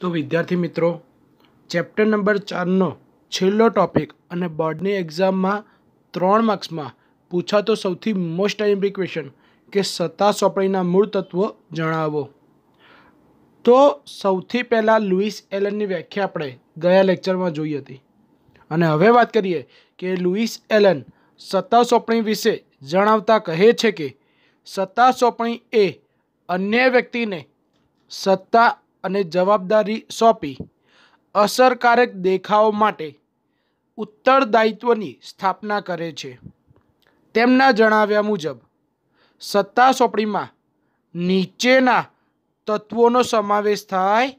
તો વિદ્યાર્થી મિત્રો ચેપ્ટર નંબર ચારનો છેલ્લો ટોપિક અને બોર્ડની એક્ઝામમાં ત્રણ માર્ક્સમાં પૂછાતો સૌથી મોસ્ટ એમ્પી ક્વેશ્ચન કે સત્તા સોંપણીના મૂળ તત્વો જણાવો તો સૌથી પહેલાં લુઈસ એલનની વ્યાખ્યા આપણે ગયા લેક્ચરમાં જોઈ હતી અને હવે વાત કરીએ કે લુઈસ એલન સત્તા સોંપણી વિશે જણાવતા કહે છે કે સત્તા સોંપણી એ અન્ય વ્યક્તિને સત્તા અને જવાબદારી સોંપી અસરકારક દેખાવ માટે ઉત્તરદાયિત્વની સ્થાપના કરે છે તેમના જણાવ્યા મુજબ સત્તા સોંપણીમાં નીચેના તત્વોનો સમાવેશ થાય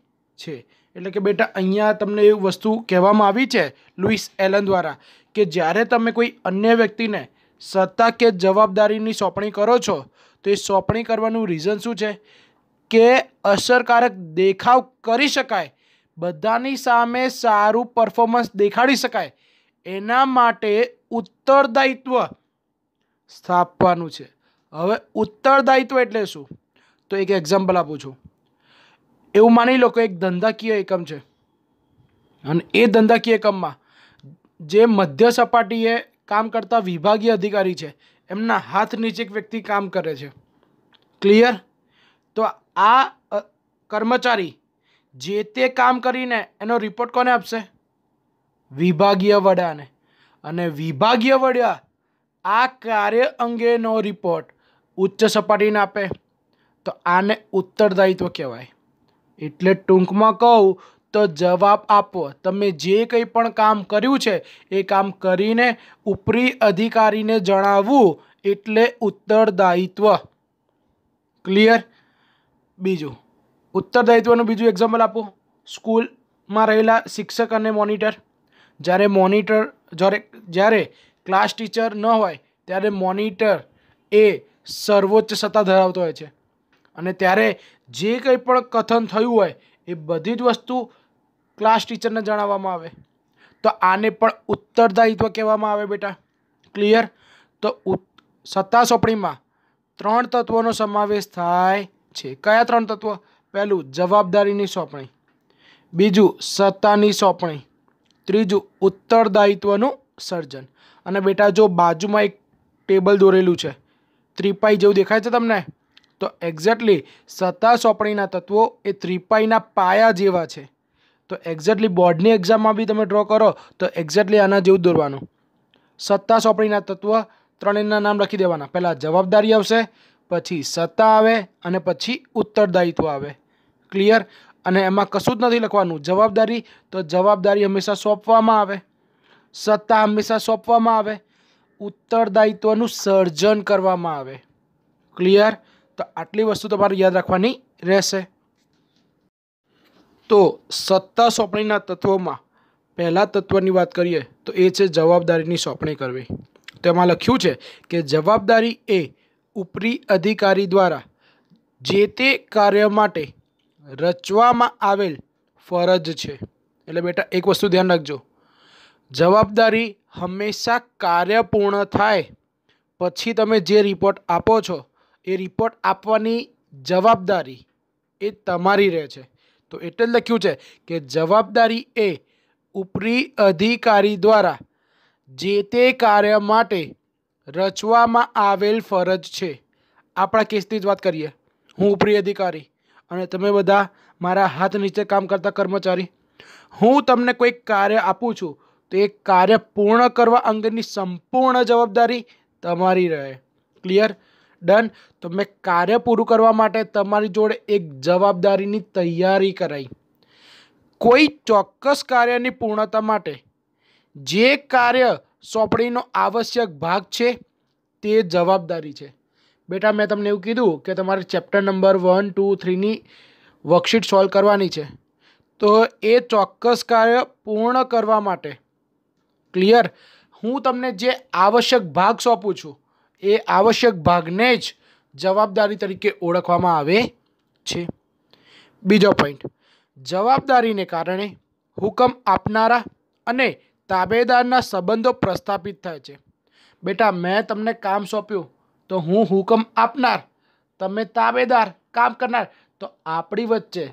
છે એટલે કે બેટા અહીંયા તમને એ વસ્તુ કહેવામાં આવી છે લુઈસ એલન દ્વારા કે જ્યારે તમે કોઈ અન્ય વ્યક્તિને સત્તા કે જવાબદારીની સોંપણી કરો છો તો એ સોંપણી કરવાનું રીઝન શું છે કે અસરકારક દેખાવ કરી શકાય બધાની સામે સારું પરફોર્મન્સ દેખાડી શકાય એના માટે ઉત્તરદાયિત્વ સ્થાપવાનું છે હવે ઉત્તરદાયિત્વ એટલે શું તો એક એક્ઝામ્પલ આપું છું એવું માની લો કે એક ધંધાકીય એકમ છે અને એ ધંધાકીય એકમમાં જે મધ્ય સપાટીએ કામ કરતા વિભાગીય અધિકારી છે એમના હાથ નીચે એક વ્યક્તિ કામ કરે છે ક્લિયર તો આ કર્મચારી જે તે કામ કરીને એનો રિપોર્ટ કોને આપશે વિભાગીય વડાને અને વિભાગીય વડા આ કાર્ય અંગેનો રિપોર્ટ ઉચ્ચ સપાટીને આપે તો આને ઉત્તરદાયિત્વ કહેવાય એટલે ટૂંકમાં કહું તો જવાબ આપો તમે જે કંઈ પણ કામ કર્યું છે એ કામ કરીને ઉપરી અધિકારીને જણાવવું એટલે ઉત્તરદાયિત્વ ક્લિયર બીજું ઉત્તરદાયિત્વનું બીજું એક્ઝામ્પલ આપો સ્કૂલમાં રહેલા શિક્ષક અને મોનિટર જ્યારે મોનિટર જ્યારે જ્યારે ક્લાસ ટીચર ન હોય ત્યારે મોનિટર એ સર્વોચ્ચ સત્તા ધરાવતો હોય છે અને ત્યારે જે કંઈ પણ કથન થયું હોય એ બધી જ વસ્તુ ક્લાસ ટીચરને જણાવવામાં આવે તો આને પણ ઉત્તરદાયિત્વ કહેવામાં આવે બેટા ક્લિયર તો સત્તા સોંપણીમાં ત્રણ તત્વોનો સમાવેશ થાય છે કયા ત્રણ તત્વ પહેલું જવાબદારીની સોંપણી બીજું સત્તાની સોંપણી ત્રીજું ઉત્તરદાયિત્વનું સર્જન અને બેટા જો બાજુમાં એક ટેબલ દોરેલું છે ત્રિપાઈ જેવું દેખાય છે તમને તો એક્ઝેક્ટલી સત્તા સોંપણીના તત્વો એ ત્રિપાઈના પાયા જેવા છે તો એક્ઝેક્ટલી બોર્ડની એક્ઝામમાં બી તમે ડ્રો કરો તો એક્ઝેક્ટલી આના જેવું દોરવાનું સત્તા સોંપણીના તત્વ ત્રણેયના નામ લખી દેવાના પહેલાં જવાબદારી આવશે પછી સત્તા આવે અને પછી ઉત્તરદાયિત્વ આવે ક્લિયર અને એમાં કશું જ નથી લખવાનું જવાબદારી તો જવાબદારી હંમેશા સોંપવામાં આવે સત્તા હંમેશા સોંપવામાં આવે ઉત્તરદાયિત્વનું સર્જન કરવામાં આવે ક્લિયર તો આટલી વસ્તુ તમારે યાદ રાખવાની રહેશે તો સત્તા સોંપણીના તત્વોમાં પહેલાં તત્વની વાત કરીએ તો એ છે જવાબદારીની સોંપણી કરવી તો એમાં લખ્યું છે કે જવાબદારી એ ઉપરી અધિકારી દ્વારા જે તે કાર્ય માટે રચવામાં આવેલ ફરજ છે એટલે બેટા એક વસ્તુ ધ્યાન રાખજો જવાબદારી હંમેશા કાર્ય પૂર્ણ થાય પછી તમે જે રિપોર્ટ આપો છો એ રિપોર્ટ આપવાની જવાબદારી એ તમારી રહે છે તો એટલે જ લખ્યું છે કે જવાબદારી એ ઉપરી અધિકારી દ્વારા જે તે કાર્ય માટે રચવામાં આવેલ ફરજ છે આપણા કેસની જ વાત કરીએ હું ઉપરી અધિકારી અને તમે બધા મારા હાથ નીચે કામ કરતા કર્મચારી હું તમને કોઈ કાર્ય આપું છું તો એ કાર્ય પૂર્ણ કરવા અંગેની સંપૂર્ણ જવાબદારી તમારી રહે ક્લિયર ડન તો મેં કાર્ય પૂરું કરવા માટે તમારી જોડે એક જવાબદારીની તૈયારી કરાઈ કોઈ ચોક્કસ કાર્યની પૂર્ણતા માટે જે કાર્ય સોંપણીનો આવશ્યક ભાગ છે તે જવાબદારી છે બેટા મેં તમને એવું કીધું કે તમારે ચેપ્ટર નંબર વન ટુ થ્રીની વર્કશીટ સોલ્વ કરવાની છે તો એ ચોક્કસ કાર્ય પૂર્ણ કરવા માટે ક્લિયર હું તમને જે આવશ્યક ભાગ સોંપું છું એ આવશ્યક ભાગને જ જવાબદારી તરીકે ઓળખવામાં આવે છે બીજો પોઈન્ટ જવાબદારીને કારણે હુકમ આપનારા અને તાબેદારના સંબંધો પ્રસ્થાપિત થાય છે બેટા મેં તમને કામ સોંપ્યું તો હું હુકમ આપનાર તમે તાબેદાર કામ કરનાર તો આપણી વચ્ચે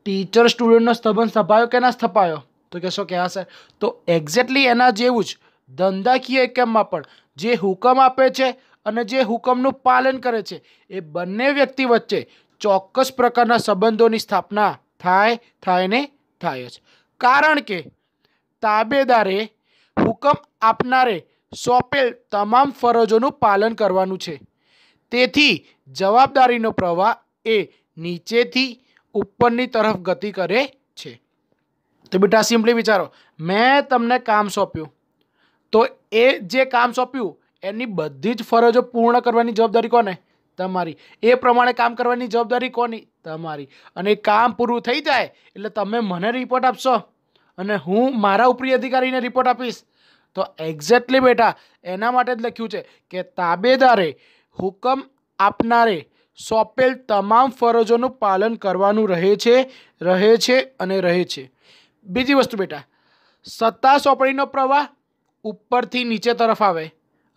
ટીચર સ્ટુડન્ટનો સંબંધ સ્થપાયો કે ના સ્થપાયો તો કહેશો કે હા સર તો એક્ઝેક્ટલી એના જેવું જ ધંધાકીય એકમમાં પણ જે હુકમ આપે છે અને જે હુકમનું પાલન કરે છે એ બંને વ્યક્તિ વચ્ચે ચોક્કસ પ્રકારના સંબંધોની સ્થાપના થાય થાય ને થાય જ કારણ કે તાબેદારે હુકમ આપનારે સોંપેલ તમામ ફરજોનું પાલન કરવાનું છે તેથી જવાબદારીનો પ્રવાહ એ નીચેથી ઉપરની તરફ ગતિ કરે છે તો બેટા સિમ્પલી વિચારો મેં તમને કામ સોંપ્યું તો એ જે કામ સોંપ્યું એની બધી જ ફરજો પૂર્ણ કરવાની જવાબદારી કોને તમારી એ પ્રમાણે કામ કરવાની જવાબદારી કોની તમારી અને કામ પૂરું થઈ જાય એટલે તમે મને રિપોર્ટ આપશો અને હું મારા ઉપરી અધિકારીને રિપોર્ટ આપીશ તો એક્ઝેક્ટલી બેટા એના માટે જ લખ્યું છે કે તાબેદારે હુકમ આપનારે સોંપેલ તમામ ફરજોનું પાલન કરવાનું રહે છે રહે છે અને રહે છે બીજી વસ્તુ બેટા સત્તા સોંપણીનો પ્રવાહ ઉપરથી નીચે તરફ આવે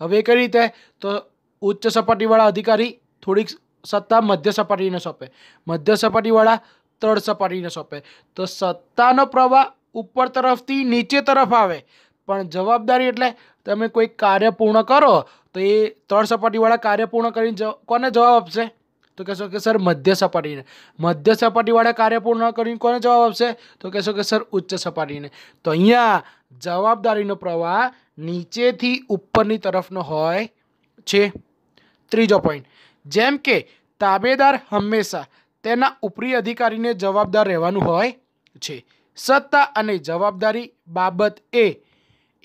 હવે કઈ રીતે તો ઉચ્ચ સપાટીવાળા અધિકારી થોડીક સત્તા મધ્ય સપાટીને સોંપે મધ્ય સપાટીવાળા તળ સપાટીને સોંપે તો સત્તાનો પ્રવાહ ઉપર તરફથી નીચે તરફ આવે પણ જવાબદારી એટલે તમે કોઈ કાર્ય પૂર્ણ કરો તો એ ત્રણ સપાટીવાળા કાર્ય પૂર્ણ કરીને કોને જવાબ આપશે તો કહેશો કે સર મધ્ય સપાટીને મધ્ય સપાટીવાળા કાર્ય પૂર્ણ કરીને કોને જવાબ આપશે તો કહેશો કે સર ઉચ્ચ સપાટીને તો અહીંયા જવાબદારીનો પ્રવાહ નીચેથી ઉપરની તરફનો હોય છે ત્રીજો પોઈન્ટ જેમ કે તાબેદાર હંમેશા તેના ઉપરી અધિકારીને જવાબદાર રહેવાનું હોય છે સત્તા અને જવાબદારી બાબત એ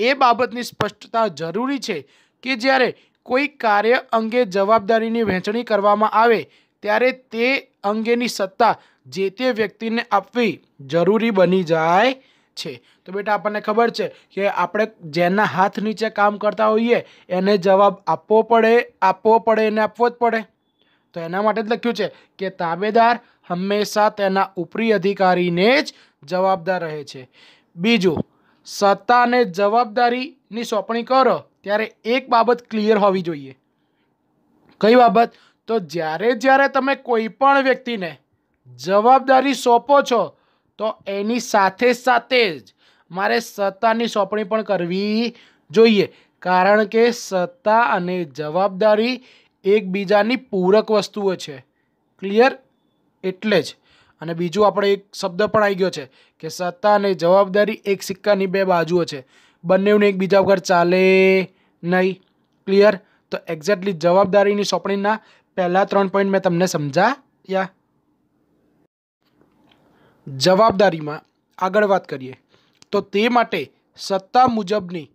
એ બાબતની સ્પષ્ટતા જરૂરી છે કે જ્યારે કોઈ કાર્ય અંગે જવાબદારીની વહેંચણી કરવામાં આવે ત્યારે તે અંગેની સત્તા જે તે વ્યક્તિને આપવી જરૂરી બની જાય છે તો બેટા આપણને ખબર છે કે આપણે જેના હાથ નીચે કામ કરતા હોઈએ એને જવાબ આપવો પડે આપવો પડે એને આપવો જ પડે તો એના માટે જ લખ્યું છે કે તાબેદાર હંમેશા તેના ઉપરી અધિકારીને જ જવાબદાર રહે છે બીજું સત્તાને જવાબદારીની સોંપણી કરો ત્યારે એક બાબત ક્લિયર હોવી જોઈએ કઈ બાબત તો જ્યારે જ્યારે તમે કોઈ પણ વ્યક્તિને જવાબદારી સોંપો છો તો એની સાથે સાથે જ મારે સત્તાની સોંપણી પણ કરવી જોઈએ કારણ કે સત્તા અને જવાબદારી એકબીજાની પૂરક વસ્તુઓ છે ક્લિયર એટલે જ અને બીજું આપણે એક શબ્દ પણ આવી ગયો છે કે સત્તા અને જવાબદારી એક સિક્કાની બે બાજુઓ છે બંનેઓને એકબીજા વગર ચાલે નહીં ક્લિયર તો એક્ઝેક્ટલી જવાબદારીની સોંપણીના પહેલાં ત્રણ પોઈન્ટ મેં તમને સમજાયા જવાબદારીમાં આગળ વાત કરીએ તો તે માટે સત્તા મુજબની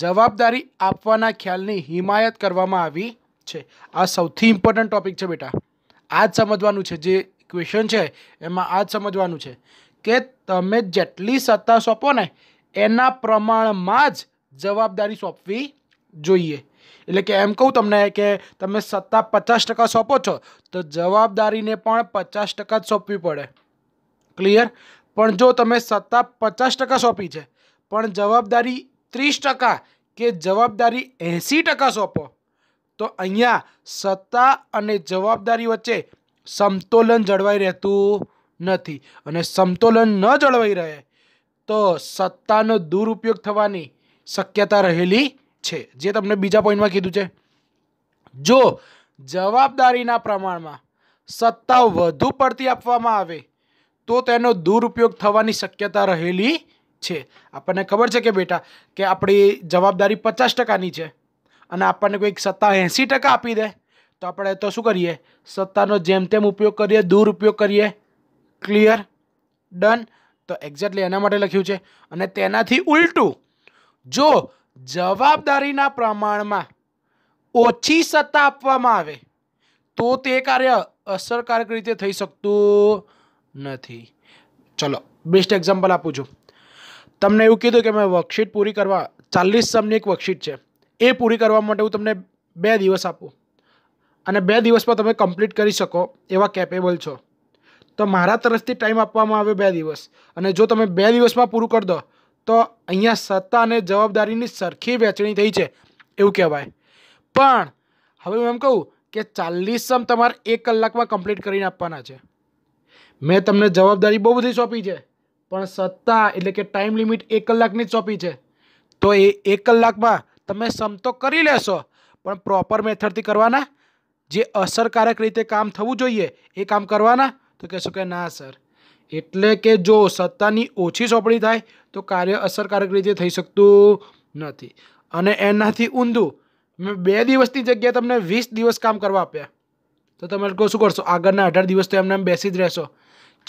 જવાબદારી આપવાના ખ્યાલની હિમાયત કરવામાં આવી છે આ સૌથી ઇમ્પોર્ટન્ટ ટોપિક છે બેટા આ જ સમજવાનું છે જે ક્વેશ્ચન છે એમાં આ જ સમજવાનું છે કે તમે જેટલી સત્તા સોંપો ને એના પ્રમાણમાં જ જવાબદારી સોંપવી જોઈએ એટલે કે એમ કહું તમને કે તમે સત્તા પચાસ ટકા સોંપો છો તો જવાબદારીને પણ પચાસ ટકા જ સોંપવી પડે ક્લિયર પણ જો તમે સત્તા પચાસ ટકા સોંપી છે પણ જવાબદારી ત્રીસ ટકા કે જવાબદારી એંસી ટકા સોંપો તો અહીંયા સત્તા અને જવાબદારી વચ્ચે સમતોલન જળવાઈ રહેતું નથી અને સમતોલન ન જળવાઈ રહે તો સત્તાનો દુરુપયોગ થવાની શક્યતા રહેલી છે જે તમને બીજા પોઈન્ટમાં કીધું છે જો જવાબદારીના પ્રમાણમાં સત્તા વધુ પડતી આપવામાં આવે તો તેનો દુરુપયોગ થવાની શક્યતા રહેલી છે આપણને ખબર છે કે બેટા કે આપણી જવાબદારી પચાસ ટકાની છે અને આપણને કોઈક સત્તા એંસી ટકા આપી દે તો આપણે તો શું કરીએ સત્તાનો જેમ તેમ ઉપયોગ કરીએ દુરુપયોગ કરીએ ક્લિયર ડન તો એક્ઝેક્ટલી એના માટે લખ્યું છે અને તેનાથી ઉલટું જો જવાબદારીના પ્રમાણમાં ઓછી સત્તા આપવામાં આવે તો તે કાર્ય અસરકારક રીતે થઈ શકતું નથી ચલો બેસ્ટ એક્ઝામ્પલ આપું છું તમને એવું કીધું કે મેં વર્કશીટ પૂરી કરવા ચાલીસ સમની એક વર્કશીટ છે એ પૂરી કરવા માટે હું તમને બે દિવસ આપું અને બે દિવસમાં તમે કમ્પ્લીટ કરી શકો એવા કેપેબલ છો તો મારા તરફથી ટાઈમ આપવામાં આવે બે દિવસ અને જો તમે બે દિવસમાં પૂરું કરી દો તો અહીંયા સત્તા અને જવાબદારીની સરખી વહેંચણી થઈ છે એવું કહેવાય પણ હવે હું એમ કહું કે ચાલીસમ તમારે એક કલાકમાં કમ્પ્લીટ કરીને આપવાના છે મેં તમને જવાબદારી બહુ બધી સોંપી છે પણ સત્તા એટલે કે ટાઈમ લિમિટ એક કલાકની જ સોંપી છે તો એ એક કલાકમાં તમે સમ તો કરી લેશો પણ પ્રોપર મેથડથી કરવાના જે અસરકારક રીતે કામ થવું જોઈએ એ કામ કરવાના તો કહેશો કે ના સર એટલે કે જો સત્તાની ઓછી સોંપણી થાય તો કાર્ય અસરકારક રીતે થઈ શકતું નથી અને એનાથી ઊંધું મેં બે દિવસની જગ્યાએ તમને વીસ દિવસ કામ કરવા આપ્યા તો તમે લોકો શું કરશો આગળના અઢાર દિવસ તો એમને બેસી જ રહેશો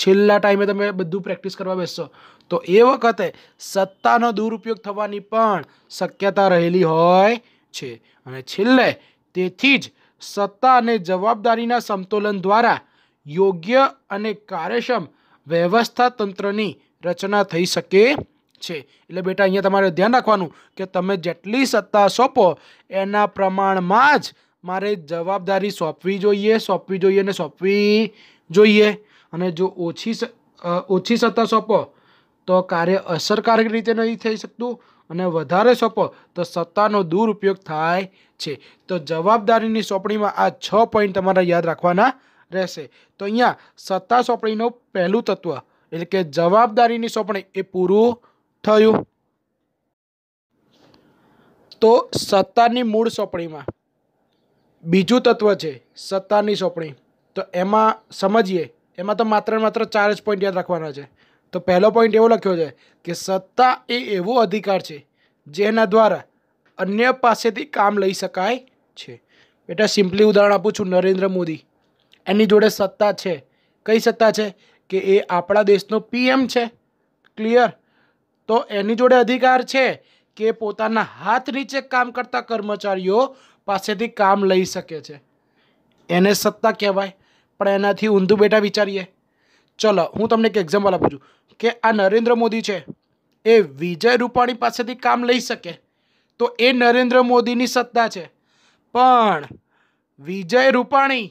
છેલ્લા ટાઈમે તમે બધું પ્રેક્ટિસ કરવા બેસશો તો એ વખતે સત્તાનો દુરુપયોગ થવાની પણ શક્યતા રહેલી હોય છે અને છેલ્લે તેથી જ સત્તા અને જવાબદારીના સમતોલન દ્વારા યોગ્ય અને કાર્યક્ષમ વ્યવસ્થા તંત્રની રચના થઈ શકે છે એટલે બેટા અહીંયા તમારે ધ્યાન રાખવાનું કે તમે જેટલી સત્તા સોંપો એના પ્રમાણમાં જ મારે જવાબદારી સોંપવી જોઈએ સોંપવી જોઈએ અને સોંપવી જોઈએ અને જો ઓછી ઓછી સત્તા સોંપો તો કાર્ય અસરકારક રીતે નહીં થઈ શકતું અને વધારે સોંપો તો સત્તાનો દુરુપયોગ થાય છે તો જવાબદારીની સોંપણીમાં આ છ પોઈન્ટ તમારે યાદ રાખવાના રહેશે તો અહીંયા સત્તા સોંપણીનું પહેલું તત્વ એટલે કે જવાબદારીની સોંપણી એ પૂરું થયું તો સત્તાની મૂળ સોંપણીમાં બીજું તત્વ છે સત્તાની સોંપણી તો એમાં સમજીએ એમાં તો માત્ર માત્ર ચાર જ પોઈન્ટ યાદ રાખવાના છે તો પહેલો પોઈન્ટ એવો લખ્યો છે કે સત્તા એ એવો અધિકાર છે જેના દ્વારા અન્ય પાસેથી કામ લઈ શકાય છે બેટા સિમ્પલી ઉદાહરણ આપું છું નરેન્દ્ર મોદી એની જોડે સત્તા છે કઈ સત્તા છે કે એ આપણા દેશનો પીએમ છે ક્લિયર તો એની જોડે અધિકાર છે કે પોતાના હાથ નીચે કામ કરતા કર્મચારીઓ પાસેથી કામ લઈ શકે છે એને સત્તા કહેવાય પણ એનાથી ઊંધું બેટા વિચારીએ ચલો હું તમને એક એક્ઝામ્પલ આપું છું કે આ નરેન્દ્ર મોદી છે એ વિજય રૂપાણી પાસેથી કામ લઈ શકે તો એ નરેન્દ્ર મોદીની સત્તા છે પણ વિજય રૂપાણી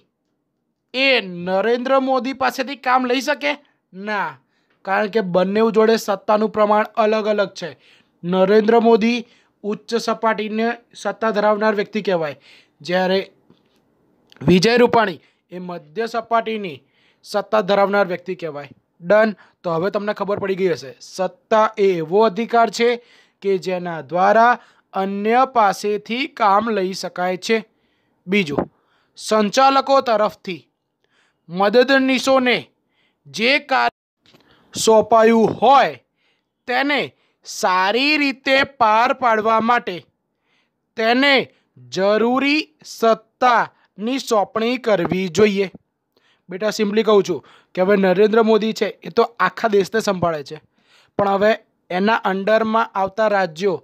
એ નરેન્દ્ર મોદી પાસેથી કામ લઈ શકે ના કારણ કે બંને જોડે સત્તાનું પ્રમાણ અલગ અલગ છે નરેન્દ્ર મોદી ઉચ્ચ સપાટીને સત્તા ધરાવનાર વ્યક્તિ કહેવાય જ્યારે વિજય રૂપાણી એ મધ્ય સપાટીની સત્તા ધરાવનાર વ્યક્તિ કહેવાય ડન તો હવે તમને ખબર પડી ગઈ હશે સત્તા એ એવો અધિકાર છે કે જેના દ્વારા અન્ય પાસેથી કામ લઈ શકાય છે બીજું સંચાલકો તરફથી મદદનીશોને જે કાર્ય સોંપાયું હોય તેને સારી રીતે પાર પાડવા માટે તેને જરૂરી સત્તાની સોંપણી કરવી જોઈએ બેટા સિમ્પલી કહું છું કે હવે નરેન્દ્ર મોદી છે એ તો આખા દેશને સંભાળે છે પણ હવે એના અંડરમાં આવતા રાજ્યો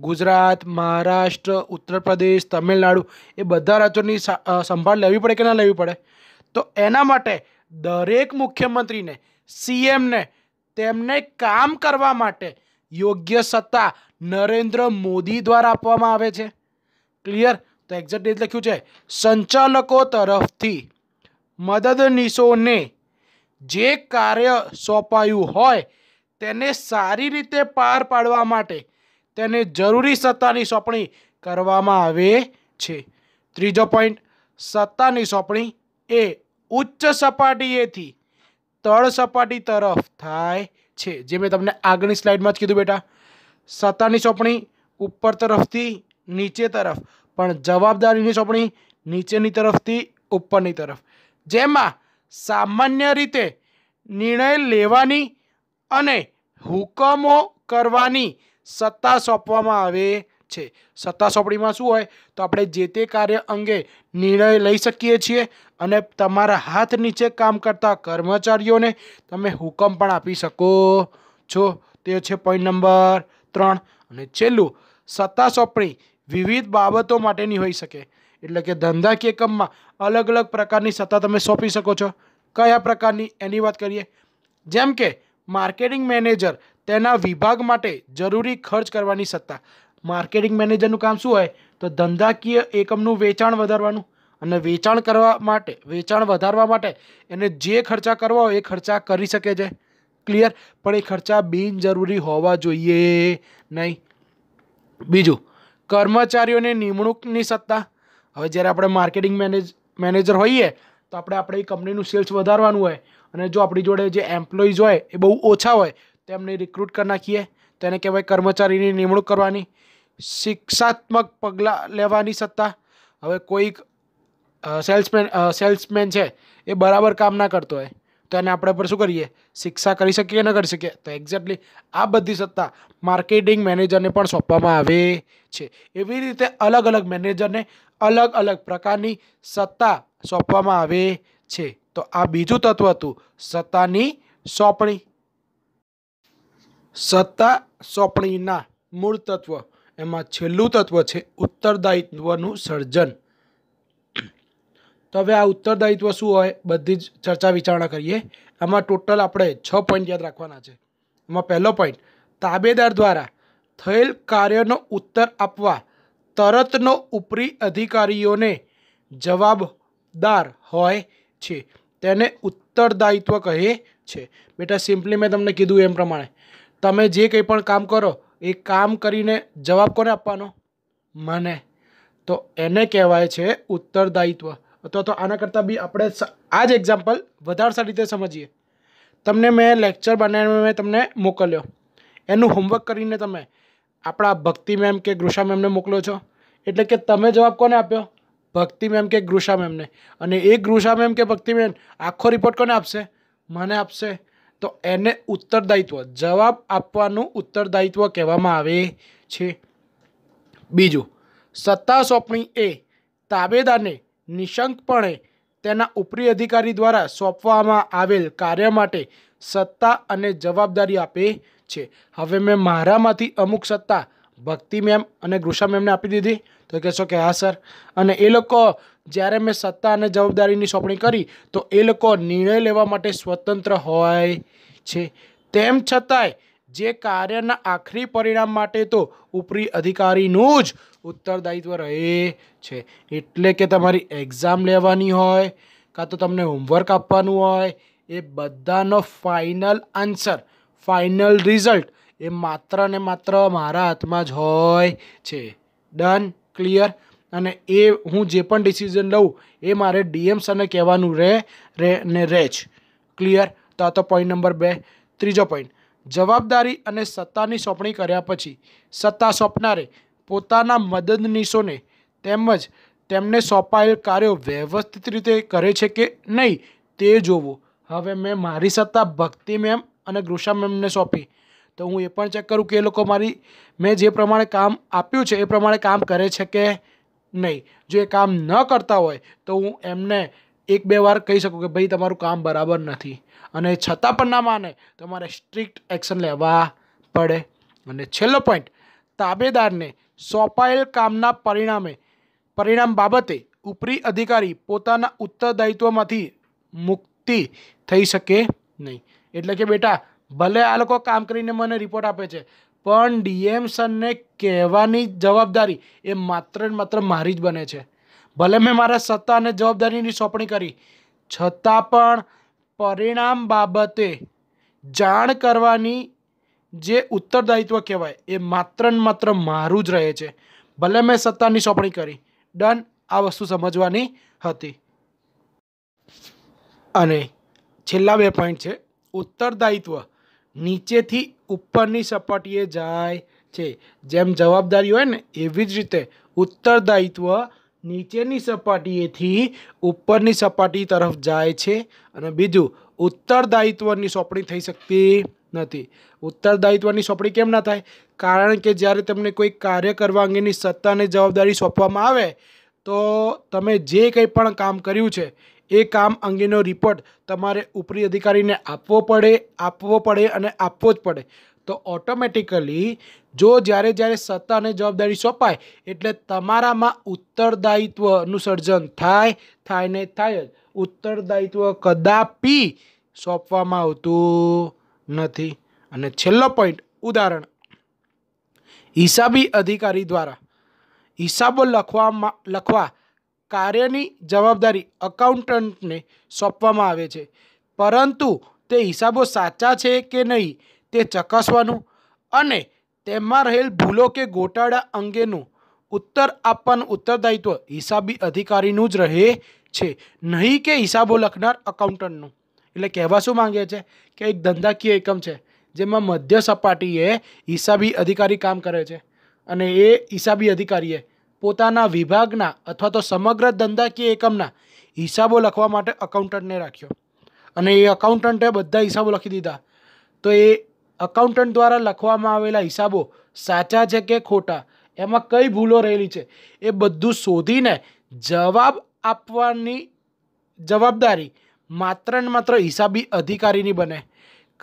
ગુજરાત મહારાષ્ટ્ર ઉત્તરપ્રદેશ તમિલનાડુ એ બધા રાજ્યોની સંભાળ લેવી પડે કે ના લેવી પડે તો એના માટે દરેક મુખ્યમંત્રીને સીએમને તેમને કામ કરવા માટે યોગ્ય સત્તા નરેન્દ્ર મોદી દ્વારા આપવામાં આવે છે ક્લિયર તો એક્ઝેક્ટ ડેટ લખ્યું છે સંચાલકો તરફથી મદદનીશોને જે કાર્ય સોંપાયું હોય તેને સારી રીતે પાર પાડવા માટે તેને જરૂરી સત્તાની સોંપણી કરવામાં આવે છે ત્રીજો પોઈન્ટ સત્તાની સોંપણી એ ઉચ્ચ સપાટીએથી તળ સપાટી તરફ થાય છે જે મેં તમને આગળની સ્લાઇડમાં જ કીધું બેટા સત્તાની સોંપણી ઉપર તરફથી નીચે તરફ પણ જવાબદારીની સોંપણી નીચેની તરફથી ઉપરની તરફ જેમાં સામાન્ય રીતે નિર્ણય લેવાની અને હુકમો કરવાની સત્તા સોંપવામાં આવે છે સત્તા સોંપણીમાં શું હોય તો આપણે જે તે કાર્ય અંગે નિર્ણય લઈ શકીએ છીએ અને તમારા હાથ નીચે કામ કરતા કર્મચારીઓને તમે હુકમ પણ આપી શકો છો તે છે પોઈન્ટ નંબર ત્રણ અને છેલ્લું સત્તા સોંપણી વિવિધ બાબતો માટેની હોઈ શકે એટલે કે ધંધાકીય કામમાં અલગ અલગ પ્રકારની સત્તા તમે સોંપી શકો છો કયા પ્રકારની એની વાત કરીએ જેમ કે માર્કેટિંગ મેનેજર તેના વિભાગ માટે જરૂરી ખર્ચ કરવાની સત્તા માર્કેટિંગ મેનેજરનું કામ શું હોય તો ધંધાકીય એકમનું વેચાણ વધારવાનું અને વેચાણ કરવા માટે વેચાણ વધારવા માટે એને જે ખર્ચા કરવા હોય એ ખર્ચા કરી શકે છે ક્લિયર પણ એ ખર્ચા બિનજરૂરી હોવા જોઈએ નહીં બીજું કર્મચારીઓને નિમણૂકની સત્તા હવે જ્યારે આપણે માર્કેટિંગ મેનેજ મેનેજર હોઈએ તો આપણે આપણે કંપનીનું સેલ્સ વધારવાનું હોય અને જો આપણી જોડે જે એમ્પ્લોઈઝ હોય એ બહુ ઓછા હોય તેમને રિક્રુટ કરી નાખીએ તેને કહેવાય કર્મચારીની નિમણૂક કરવાની શિક્ષાત્મક પગલાં લેવાની સત્તા હવે કોઈક સેલ્સમેન સેલ્સમેન છે એ બરાબર કામ ના કરતો હોય તો એને આપણે પર શું કરીએ શિક્ષા કરી શકીએ કે ન કરી શકીએ તો એક્ઝેક્ટલી આ બધી સત્તા માર્કેટિંગ મેનેજરને પણ સોંપવામાં આવે છે એવી રીતે અલગ અલગ મેનેજરને અલગ અલગ પ્રકારની સત્તા સોંપવામાં આવે છે તો આ બીજું તત્વ હતું સત્તાની સોંપણી સત્તા સોંપણીના મૂળ તત્વ એમાં છેલ્લું તત્વ છે ઉત્તરદાયિત્વનું સર્જન તો હવે આ ઉત્તરદાયિત્વ શું હોય બધી જ ચર્ચા વિચારણા કરીએ એમાં ટોટલ આપણે છ પોઈન્ટ યાદ રાખવાના છે એમાં પહેલો પોઈન્ટ તાબેદાર દ્વારા થયેલ કાર્યનો ઉત્તર આપવા તરતનો ઉપરી અધિકારીઓને જવાબદાર હોય છે તેને ઉત્તરદાયિત્વ કહે છે બેટા સિમ્પલી મેં તમને કીધું એમ પ્રમાણે તમે જે કંઈ પણ કામ કરો એ કામ કરીને જવાબ કોને આપવાનો મને તો એને કહેવાય છે ઉત્તરદાયિત્વ અથવા તો આના કરતાં બી આપણે આ જ એક્ઝામ્પલ વધારે સારી રીતે સમજીએ તમને મેં લેક્ચર બનાવીને મેં તમને મોકલ્યો એનું હોમવર્ક કરીને તમે આપણા ભક્તિ મેમ કે ગૃષા મેમને મોકલો છો એટલે કે તમે જવાબ કોને આપ્યો ભક્તિ મેમ કે ગૃષા મેમને અને એ ગૃષા મેમ કે ભક્તિ મેમ આખો રિપોર્ટ કોને આપશે મને આપશે તો એને ઉત્તરદાયિત્વ જવાબ આપવાનું ઉત્તરદાયિત્વ કહેવામાં આવે છે બીજું સત્તા સોંપણી એ તાબેદારને નિશંકપણે તેના ઉપરી અધિકારી દ્વારા સોંપવામાં આવેલ કાર્ય માટે સત્તા અને જવાબદારી આપે છે હવે મેં મારામાંથી અમુક સત્તા ભક્તિ મેમ અને ગૃષા મેમને આપી દીધી તો કહેશો કે હા સર અને એ લોકો જ્યારે મેં સત્તા અને જવાબદારીની સોંપણી કરી તો એ લોકો નિર્ણય લેવા માટે સ્વતંત્ર હોય છે તેમ છતાંય જે કાર્યના આખરી પરિણામ માટે તો ઉપરી અધિકારીનું જ ઉત્તરદાયિત્વ રહે છે એટલે કે તમારી એક્ઝામ લેવાની હોય કાં તો તમને હોમવર્ક આપવાનું હોય એ બધાનો ફાઇનલ આન્સર ફાઇનલ રિઝલ્ટ એ માત્ર ને માત્ર મારા હાથમાં જ હોય છે ડન ક્લિયર અને એ હું જે પણ ડિસિઝન લઉં એ મારે ડીએમ સરને કહેવાનું રહે રહે ને રહે જ ક્લિયર તો આ તો પોઈન્ટ નંબર બે ત્રીજો પોઈન્ટ જવાબદારી અને સત્તાની સોંપણી કર્યા પછી સત્તા સોંપનારે પોતાના મદદનીશોને તેમજ તેમને સોંપાયેલ કાર્યો વ્યવસ્થિત રીતે કરે છે કે નહીં તે જોવું હવે મેં મારી સત્તા ભક્તિ મેમ અને ગૃષા મેમને સોંપી તો હું એ પણ ચેક કરું કે એ લોકો મારી મેં જે પ્રમાણે કામ આપ્યું છે એ પ્રમાણે કામ કરે છે કે નહીં જો એ કામ ન કરતા હોય તો હું એમને એક બે વાર કહી શકું કે ભાઈ તમારું કામ બરાબર નથી અને છતાં પણ ના માને તો મારે સ્ટ્રિક્ટ એક્શન લેવા પડે અને છેલ્લો પોઈન્ટ તાબેદારને સોંપાયેલ કામના પરિણામે પરિણામ બાબતે ઉપરી અધિકારી પોતાના ઉત્તરદાયિત્વમાંથી મુક્તિ થઈ શકે નહીં એટલે કે બેટા ભલે આ લોકો કામ કરીને મને રિપોર્ટ આપે છે પણ ડીએમ સરને કહેવાની જવાબદારી એ માત્ર ને માત્ર મારી જ બને છે ભલે મેં મારા સત્તા અને જવાબદારીની સોંપણી કરી છતાં પણ પરિણામ બાબતે જાણ કરવાની જે ઉત્તરદાયિત્વ કહેવાય એ માત્ર ને માત્ર મારું જ રહે છે ભલે મેં સત્તાની સોંપણી કરી ડન આ વસ્તુ સમજવાની હતી અને છેલ્લા બે પોઈન્ટ છે ઉત્તરદાયિત્વ નીચેથી ઉપરની સપાટીએ જાય છે જેમ જવાબદારી હોય ને એવી જ રીતે ઉત્તરદાયિત્વ નીચેની સપાટીએથી ઉપરની સપાટી તરફ જાય છે અને બીજું ઉત્તરદાયિત્વની સોંપણી થઈ શકતી નથી ઉત્તરદાયિત્વની સોંપણી કેમ ના થાય કારણ કે જ્યારે તમને કોઈ કાર્ય કરવા અંગેની સત્તા અને જવાબદારી સોંપવામાં આવે તો તમે જે કંઈ પણ કામ કર્યું છે એ કામ અંગેનો રિપોર્ટ તમારે ઉપરી અધિકારીને આપવો પડે આપવો પડે અને આપવો જ પડે તો ઓટોમેટિકલી જો જ્યારે જ્યારે સત્તા અને જવાબદારી સોંપાય એટલે તમારામાં ઉત્તરદાયિત્વનું સર્જન થાય થાય ને થાય જ ઉત્તરદાયિત્વ કદાપી સોંપવામાં આવતું નથી અને છેલ્લો પોઈન્ટ ઉદાહરણ હિસાબી અધિકારી દ્વારા હિસાબો લખવામાં લખવા કાર્યની જવાબદારી અકાઉન્ટન્ટને સોંપવામાં આવે છે પરંતુ તે હિસાબો સાચા છે કે નહીં તે ચકાસવાનું અને તેમાં રહેલ ભૂલો કે ગોટાળા અંગેનું ઉત્તર આપવાનું ઉત્તરદાયિત્વ હિસાબી અધિકારીનું જ રહે છે નહીં કે હિસાબો લખનાર અકાઉન્ટન્ટનું એટલે કહેવા શું માંગે છે કે એક ધંધાકીય એકમ છે જેમાં મધ્ય સપાટીએ હિસાબી અધિકારી કામ કરે છે અને એ હિસાબી અધિકારીએ પોતાના વિભાગના અથવા તો સમગ્ર ધંધાકીય એકમના હિસાબો લખવા માટે અકાઉન્ટન્ટને રાખ્યો અને એ અકાઉન્ટન્ટે બધા હિસાબો લખી દીધા તો એ અકાઉન્ટન્ટ દ્વારા લખવામાં આવેલા હિસાબો સાચા છે કે ખોટા એમાં કઈ ભૂલો રહેલી છે એ બધું શોધીને જવાબ આપવાની જવાબદારી માત્ર ને માત્ર હિસાબી અધિકારીની બને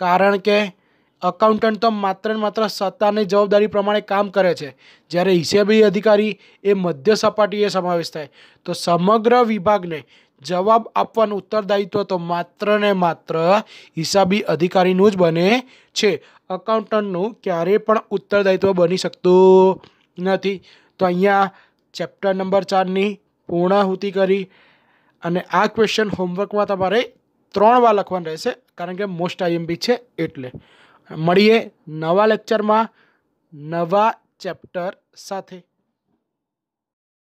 કારણ કે અકાઉન્ટન્ટ તો માત્ર ને માત્ર સત્તાની જવાબદારી પ્રમાણે કામ કરે છે જ્યારે હિસાબી અધિકારી એ મધ્ય સપાટીએ સમાવેશ થાય તો સમગ્ર વિભાગને જવાબ આપવાનું ઉત્તરદાયિત્વ તો માત્ર ને માત્ર હિસાબી અધિકારીનું જ બને છે અકાઉન્ટન્ટનું ક્યારેય પણ ઉત્તરદાયિત્વ બની શકતું નથી તો અહીંયા ચેપ્ટર નંબર ચારની પૂર્ણાહુતિ કરી અને આ ક્વેશ્ચન હોમવર્કમાં તમારે ત્રણ વાર લખવાનું રહેશે કારણ કે મોસ્ટ આઈએમપી છે એટલે મળીએ નવા લેક્ચરમાં નવા ચેપ્ટર સાથે